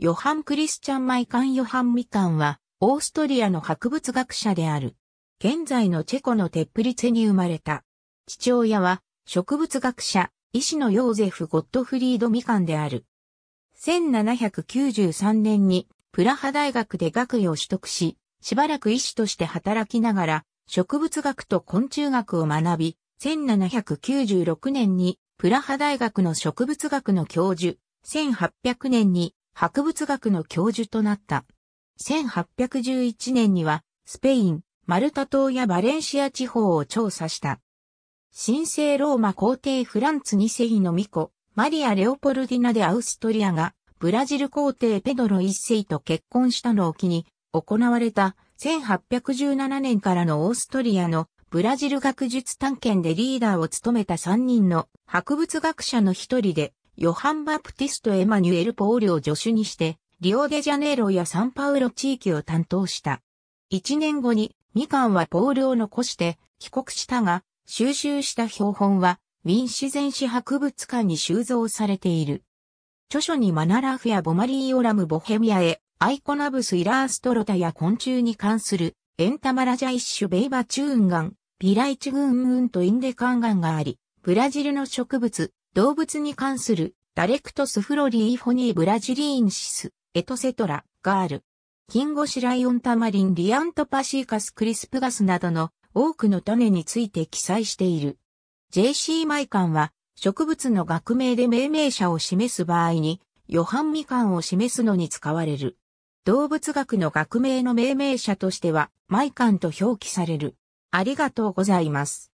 ヨハン・クリスチャン・マイカン・ヨハン・ミカンは、オーストリアの博物学者である。現在のチェコのテップリツェに生まれた。父親は、植物学者、医師のヨーゼフ・ゴットフリード・ミカンである。1793年に、プラハ大学で学位を取得し、しばらく医師として働きながら、植物学と昆虫学を学び、1796年に、プラハ大学の植物学の教授、1800年に博物学の教授となった。1811年には、スペイン、マルタ島やバレンシア地方を調査した。神聖ローマ皇帝フランツ2世の巫女、マリア・レオポルディナ・でアウストリアが、ブラジル皇帝ペドロ1世と結婚したのを機に、行われた1817年からのオーストリアのブラジル学術探検でリーダーを務めた3人の博物学者の一人で、ヨハン・バプティスト・エマニュエル・ポールを助手にして、リオデジャネイロやサンパウロ地域を担当した。一年後に、ミカンはポールを残して帰国したが、収集した標本は、ウィン自然史博物館に収蔵されている。著書にマナラフやボマリーオラム・ボヘミアへ、アイコナブス・イラーストロタや昆虫に関する、エンタマラジャイッシュ・ベイバチューンガン、ピライチグーンウンとインデカンガンがあり、ブラジルの植物、動物に関するダレクトスフロリーフォニーブラジリーンシス、エトセトラ、ガール。キンゴシライオンタマリンリアントパシーカスクリスプガスなどの多くの種について記載している。JC マイカンは植物の学名で命名者を示す場合に、ヨハンミカンを示すのに使われる。動物学の学名の命名者としては、マイカンと表記される。ありがとうございます。